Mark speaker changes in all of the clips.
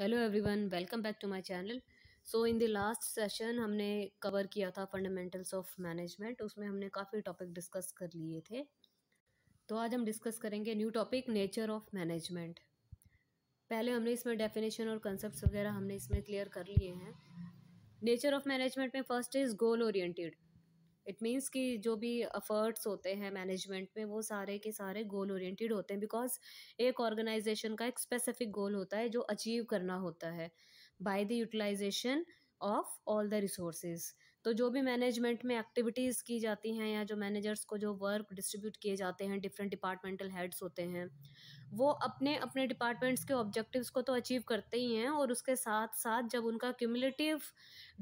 Speaker 1: hello everyone welcome back to my channel so in the last session हमने cover किया था fundamentals of management उसमें हमने काफ़ी टॉपिक डिस्कस कर लिए थे तो आज हम डिस्कस करेंगे new topic nature of management पहले हमने इसमें डेफिनेशन और कंसेप्ट वगैरह हमने इसमें क्लियर कर लिए हैं नेचर ऑफ मैनेजमेंट में first is goal oriented it means कि जो भी एफर्ट्स होते हैं मैनेजमेंट में वो सारे के सारे गोल ओरिएंटेड होते हैं बिकॉज एक ऑर्गेनाइजेशन का एक स्पेसिफिक गोल होता है जो अचीव करना होता है by the utilisation of all the resources तो जो भी मैनेजमेंट में एक्टिविटीज़ की जाती हैं या जो मैनेजर्स को जो वर्क डिस्ट्रीब्यूट किए जाते हैं डिफरेंट डिपार्टमेंटल हेड्स होते हैं वो अपने अपने डिपार्टमेंट्स के ऑब्जेक्टिव्स को तो अचीव करते ही हैं और उसके साथ साथ जब उनका क्यूमुलेटिव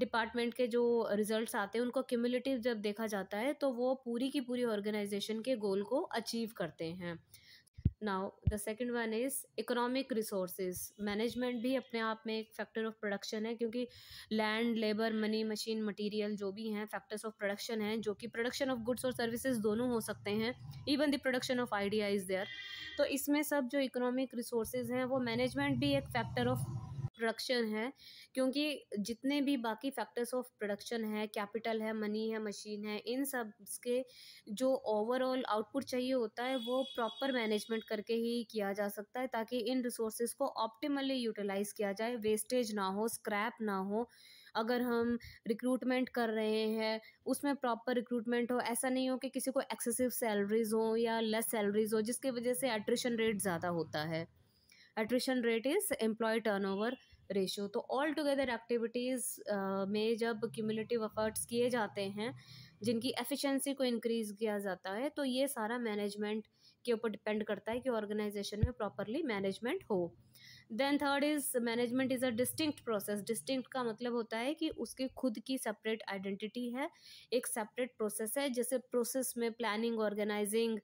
Speaker 1: डिपार्टमेंट के जो रिजल्ट्स आते हैं उनको क्यूमुलेटिव जब देखा जाता है तो वो पूरी की पूरी ऑर्गेनाइजेशन के गोल को अचीव करते हैं now the second one is economic resources management भी अपने आप में एक फैक्टर ऑफ प्रोडक्शन है क्योंकि land labour money machine material जो भी हैं फैक्टर्स ऑफ प्रोडक्शन हैं जो कि प्रोडक्शन ऑफ गुड्स और सर्विसेज दोनों हो सकते हैं even the production of idea is there तो इसमें सब जो इकोनॉमिक रिसोर्सेज हैं वो मैनेजमेंट भी एक फैक्टर ऑफ प्रोडक्शन है क्योंकि जितने भी बाकी फैक्टर्स ऑफ प्रोडक्शन है कैपिटल है मनी है मशीन है इन सब के जो ओवरऑल आउटपुट चाहिए होता है वो प्रॉपर मैनेजमेंट करके ही किया जा सकता है ताकि इन रिसोर्सेज को ऑप्टिमली यूटिलाइज किया जाए वेस्टेज ना हो स्क्रैप ना हो अगर हम रिक्रूटमेंट कर रहे हैं उसमें प्रॉपर रिक्रूटमेंट हो ऐसा नहीं हो कि किसी को एक्सेसिव सैलरीज हो या लेस सैलरीज हो जिसकी वजह से एट्रिशन रेट ज़्यादा होता है attrition rate is employ turnover ratio तो ऑल टुगेदर एक्टिविटीज़ में जब क्यूमुलेटिव एफर्ट्स किए जाते हैं जिनकी एफिशिएंसी को इंक्रीज़ किया जाता है तो ये सारा मैनेजमेंट के ऊपर डिपेंड करता है कि ऑर्गेनाइजेशन में प्रॉपरली मैनेजमेंट हो then third is management is a distinct process distinct का मतलब होता है कि उसकी खुद की सेपरेट आइडेंटिटी है एक सेपरेट प्रोसेस है जैसे प्रोसेस में planning organising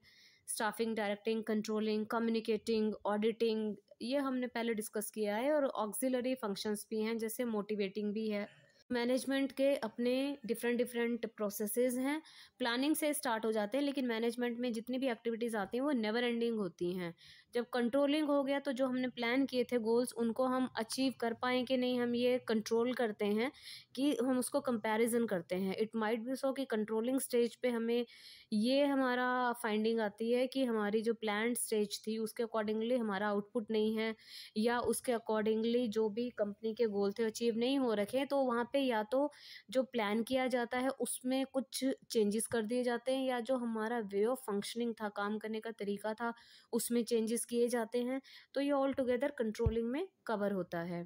Speaker 1: staffing directing controlling communicating auditing ये हमने पहले डिस्कस किया है और ऑक्सिलरी फंक्शंस भी हैं जैसे मोटिवेटिंग भी है मैनेजमेंट के अपने डिफरेंट डिफरेंट प्रोसेसेस हैं प्लानिंग से स्टार्ट हो जाते हैं लेकिन मैनेजमेंट में जितनी भी एक्टिविटीज़ आती हैं वो नेवर एंडिंग होती हैं जब कंट्रोलिंग हो गया तो जो हमने प्लान किए थे गोल्स उनको हम अचीव कर पाएँ कि नहीं हम ये कंट्रोल करते हैं कि हम उसको कंपैरिजन करते हैं इट माइट बी सो कि कंट्रोलिंग स्टेज पे हमें ये हमारा फाइंडिंग आती है कि हमारी जो प्लान स्टेज थी उसके अकॉर्डिंगली हमारा आउटपुट नहीं है या उसके अकॉर्डिंगली जो भी कंपनी के गोल थे अचीव नहीं हो रखे तो वहाँ पर या तो जो प्लान किया जाता है उसमें कुछ चेंजेस कर दिए जाते हैं या जो हमारा वे ऑफ फंक्शनिंग था काम करने का तरीका था उसमें चेंजेस परचेज़ किए जाते हैं तो ये ऑल टुगेदर कंट्रोलिंग में कवर होता है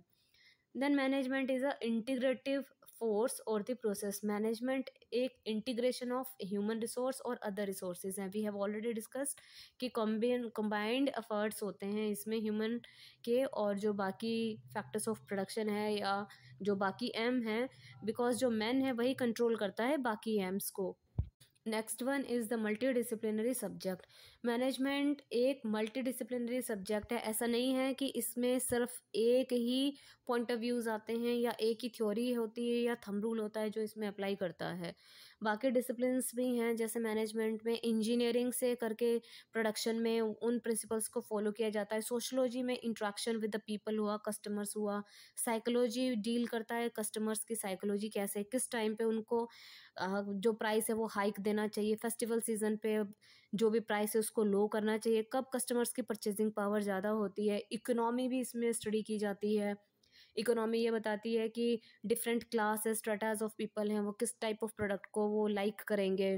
Speaker 1: then management is a integrative force और द प्रोसेस मैनेजमेंट एक इंटीग्रेशन ऑफ ह्यूमन रिसोर्स और अदर रिसोर्सेज हैं वी हैव ऑलरेडी डिस्कस्ड कि कम्बिन कम्बाइंड एफर्ट्स होते हैं इसमें ह्यूमन के और जो बाकी फैक्टर्स ऑफ प्रोडक्शन है या जो बाकी एम हैं बिकॉज जो मैन है वही कंट्रोल करता है बाकी एम्स को next one is the multidisciplinary subject management एक मल्टीडिसिप्लिनरी सब्जेक्ट है ऐसा नहीं है कि इसमें सिर्फ एक ही पॉइंट ऑफ व्यूज़ आते हैं या एक ही थ्योरी होती है या थम रूल होता है जो इसमें अप्लाई करता है बाकी डिसिप्लिनस भी हैं जैसे मैनेजमेंट में इंजीनियरिंग से करके प्रोडक्शन में उन प्रिंसिपल्स को फॉलो किया जाता है सोशलॉजी में इंट्रैक्शन विद द पीपल हुआ कस्टमर्स हुआ साइकोलॉजी डील करता है कस्टमर्स की साइकोलॉजी कैसे किस टाइम पे उनको जो प्राइस है वो हाइक देना चाहिए फेस्टिवल सीजन पे जो भी प्राइस है उसको लो करना चाहिए कब कस्टमर्स की परचेजिंग पावर ज़्यादा होती है इकोनॉमी भी इसमें स्टडी की जाती है इकोनॉमी ये बताती है कि different classes stratas of people हैं वो किस टाइप ऑफ प्रोडक्ट को वो लाइक करेंगे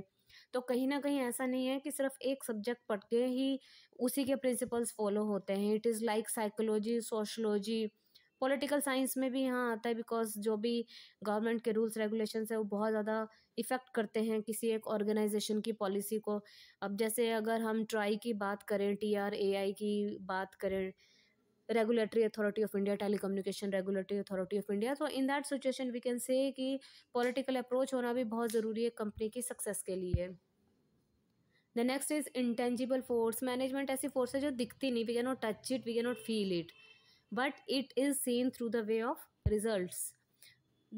Speaker 1: तो कहीं ना कहीं ऐसा नहीं है कि सिर्फ एक सब्जेक्ट पढ़ के ही उसी के प्रिंसिपल्स फॉलो होते हैं it is like psychology sociology political science में भी यहाँ आता है बिकॉज जो भी गवर्नमेंट के रूल्स रेगुलेशन है वो बहुत ज़्यादा इफ़ेक्ट करते हैं किसी एक ऑर्गेनाइजेशन की पॉलिसी को अब जैसे अगर हम ट्राई की बात करें टी आर ए आई की बात करें regulatory authority of India telecommunication regulatory authority of India तो in that situation we can say कि पॉलिटिकल अप्रोच होना भी बहुत ज़रूरी है कंपनी की सक्सेस के लिए the next is intangible force management ऐसी फोर्स है जो दिखती नहीं we can not touch it we can not feel it but it is seen through the way of result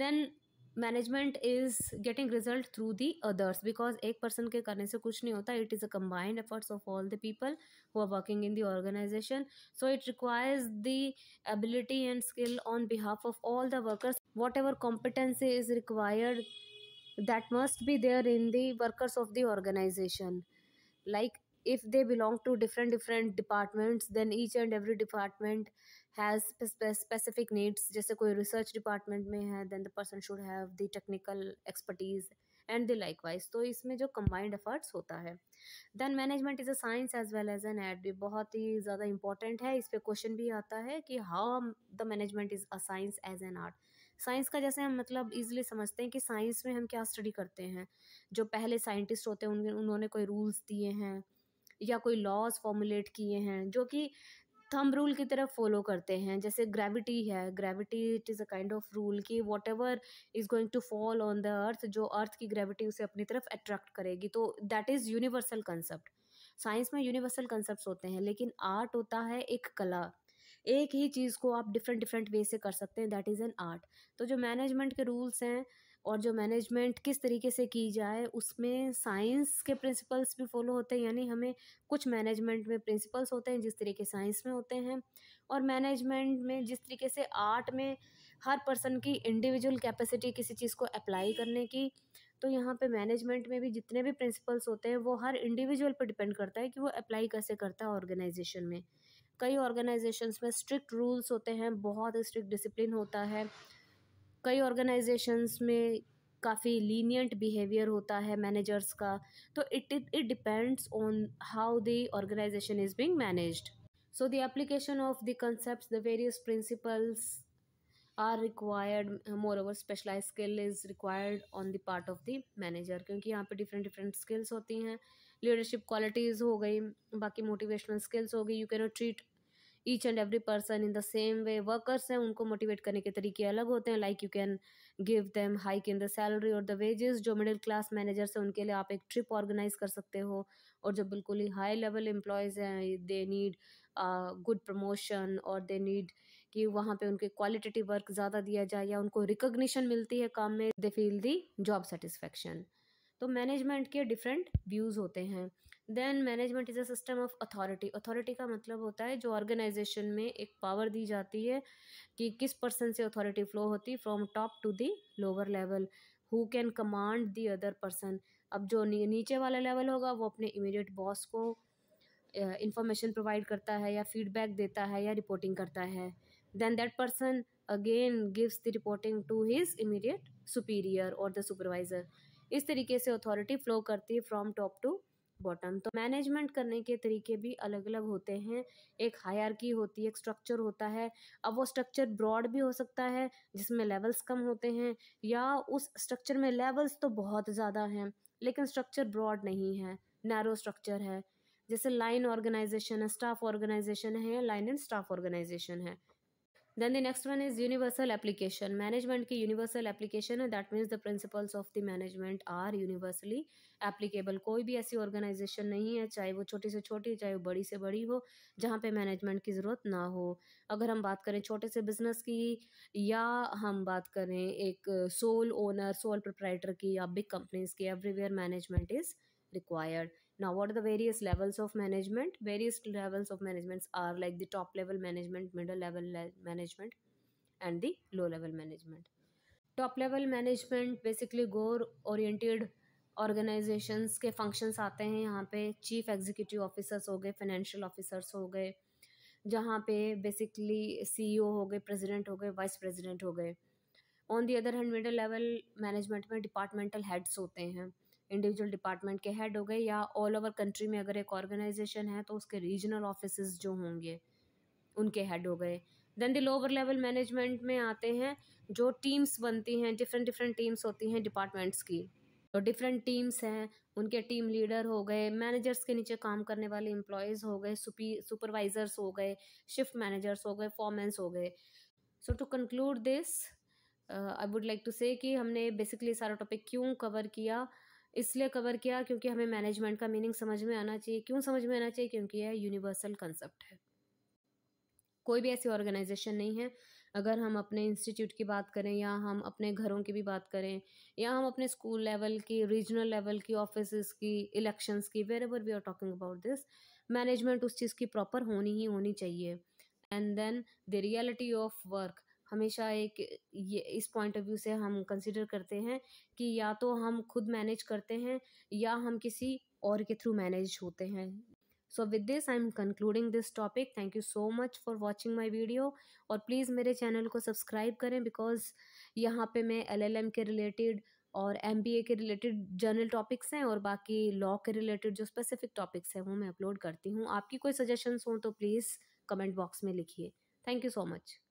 Speaker 1: then management is getting result through the others because एक person के करने से कुछ नहीं होता it is a combined efforts of all the people who are working in the organisation so it requires the ability and skill on behalf of all the workers whatever competency is required that must be there in the workers of the organisation like if they belong to different different departments then each and every department has specific needs जैसे कोई research department में है then the person should have the technical expertise and the likewise तो इसमें जो combined efforts होता है then management is a science as well as an art भी बहुत ही ज़्यादा इंपॉर्टेंट है इस पर क्वेश्चन भी आता है कि how the management is a science as an art science का जैसे हम मतलब ईजिली समझते हैं कि साइंस में हम क्या स्टडी करते हैं जो पहले साइंटिस्ट होते हैं उन, उन्होंने कोई रूल्स दिए हैं या कोई लॉज फॉर्मुलेट किए हैं जो कि थम रूल की तरह फॉलो करते हैं जैसे ग्रेविटी है gravity it is a kind of rule कि whatever is going to fall on the earth जो अर्थ की ग्रेविटी उसे अपनी तरफ अट्रैक्ट करेगी तो that is universal concept science में यूनिवर्सल कंसेप्ट होते हैं लेकिन आर्ट होता है एक कला एक ही चीज़ को आप डिफरेंट डिफरेंट वे से कर सकते हैं दैट इज़ एन आर्ट तो जो मैनेजमेंट के रूल्स हैं और जो मैनेजमेंट किस तरीके से की जाए उसमें साइंस के प्रिंसिपल्स भी फॉलो होते हैं यानी हमें कुछ मैनेजमेंट में प्रिंसिपल्स होते हैं जिस तरीके साइंस में होते हैं और मैनेजमेंट में जिस तरीके से आर्ट में हर पर्सन की इंडिविजुअल कैपेसिटी किसी चीज़ को अप्लाई करने की तो यहाँ पे मैनेजमेंट में भी जितने भी प्रिंसिपल्स होते हैं वो हर इंडिविजुअल पर डिपेंड करता है कि वो अप्लाई कैसे करता है ऑर्गेनाइजेशन में कई ऑर्गेनाइजेशंस में स्ट्रिक्ट रूल्स होते हैं बहुत स्ट्रिक्ट डिसिप्लिन होता है कई ऑर्गेनाइजेशंस में काफ़ी लीनियंट बिहेवियर होता है मैनेजर्स का तो it it it depends on how the organisation is being managed so the application of the concept the various principles are required moreover specialise skill is required on the part of the manager क्योंकि यहाँ पर different different skills होती हैं leadership qualities हो गई बाकी motivational skills हो गई you can not treat each and every person in the same way workers हैं उनको मोटिवेट करने के तरीके अलग होते हैं like you can give them hike in the salary और द वेजेस जो मिडिल क्लास मैनेजर्स हैं उनके लिए आप एक ट्रिप ऑर्गेनाइज कर सकते हो और जो बिल्कुल ही हाई लेवल एम्प्लॉयज़ हैं दे नीड गुड प्रमोशन और दे नीड कि वहाँ पे उनके क्वालिटेटिव वर्क ज़्यादा दिया जाए या उनको रिकोगशन मिलती है काम में they feel the job satisfaction तो मैनेजमेंट के डिफरेंट व्यूज़ होते हैं then management is a system of authority authority का मतलब होता है जो ऑर्गेनाइजेशन में एक पावर दी जाती है कि किस पर्सन से अथॉरिटी फ्लो होती from top to the lower level who can command the other person अब जो नीचे वाला लेवल होगा वो अपने इमीडिएट बॉस को इंफॉर्मेशन प्रोवाइड करता है या फीडबैक देता है या रिपोर्टिंग करता है then that person again gives the reporting to his immediate superior और द सुपरवाइज़र इस तरीके से अथॉरिटी फ्लो करती है फ्रॉम टॉप टू बॉटम तो मैनेजमेंट करने के तरीके भी अलग अलग होते हैं एक हायर की होती है एक स्ट्रक्चर होता है अब वो स्ट्रक्चर ब्रॉड भी हो सकता है जिसमें लेवल्स कम होते हैं या उस स्ट्रक्चर में लेवल्स तो बहुत ज़्यादा हैं लेकिन स्ट्रक्चर ब्रॉड नहीं है नैरो स्ट्रक्चर है जैसे लाइन ऑर्गेनाइजेशन है स्टाफ ऑर्गेनाइजेशन है लाइन एंड स्टाफ ऑर्गेनाइजेशन है then the next one is universal application management की universal application है that means the principles of the management are universally applicable कोई भी ऐसी organization नहीं है चाहे वो छोटी से छोटी चाहे वो बड़ी से बड़ी हो जहाँ पे management की ज़रूरत ना हो अगर हम बात करें छोटे से business की या हम बात करें एक sole owner sole proprietor की या big companies की everywhere management is required now what are the various levels of management various levels of managements are like the top level management middle level management and the low level management top level management basically goal oriented organisations के functions आते हैं यहाँ पे chief executive officers हो गए financial officers हो गए जहाँ पे बेसिकली सीईओ हो गए प्रेसिडेंट हो गए वाइस प्रेसिडेंट हो गए on the other hand middle level management में डिपार्टमेंटल हेड्स होते हैं इंडिविजुअल डिपार्टमेंट के हेड हो गए या ऑल ओवर कंट्री में अगर एक ऑर्गेनाइजेशन है तो उसके रीजनल ऑफिस जो होंगे उनके हेड हो गए then the lower level management में आते हैं जो टीम्स बनती हैं डिफरेंट डिफरेंट टीम्स होती हैं डिपार्टमेंट्स की तो डिफरेंट टीम्स हैं उनके टीम लीडर हो गए मैनेजर्स के नीचे काम करने वाले एम्प्लॉयज़ हो गए सुपरवाइज़र्स हो गए शिफ्ट मैनेजर्स हो गए फॉर्मेंस हो गए so to conclude this I would like to say कि हमने बेसिकली सारा टॉपिक क्यों कवर किया इसलिए कवर किया क्योंकि हमें मैनेजमेंट का मीनिंग समझ में आना चाहिए क्यों समझ में आना चाहिए क्योंकि यह यूनिवर्सल कंसेप्ट है कोई भी ऐसी ऑर्गेनाइजेशन नहीं है अगर हम अपने इंस्टीट्यूट की बात करें या हम अपने घरों की भी बात करें या हम अपने स्कूल लेवल की रीजनल लेवल की ऑफिस की इलेक्शंस की wherever we are talking about this management उस चीज़ की प्रॉपर होनी ही होनी चाहिए and then the reality of work हमेशा एक ये इस पॉइंट ऑफ व्यू से हम कंसिडर करते हैं कि या तो हम खुद मैनेज करते हैं या हम किसी और के थ्रू मैनेज होते हैं so with this I am concluding this topic thank you so much for watching my video और प्लीज़ मेरे चैनल को सब्सक्राइब करें बिकॉज़ यहाँ पे मैं एल एल एम के रिलेटेड और एम बी ए के रिलेटेड जर्नल टॉपिक्स हैं और बाकी लॉ के रिलेटेड जो स्पेसिफिक टॉपिक्स हैं वो मैं अपलोड करती हूँ आपकी कोई सजेशंस हों तो प्लीज़ कमेंट बॉक्स में लिखिए थैंक यू सो मच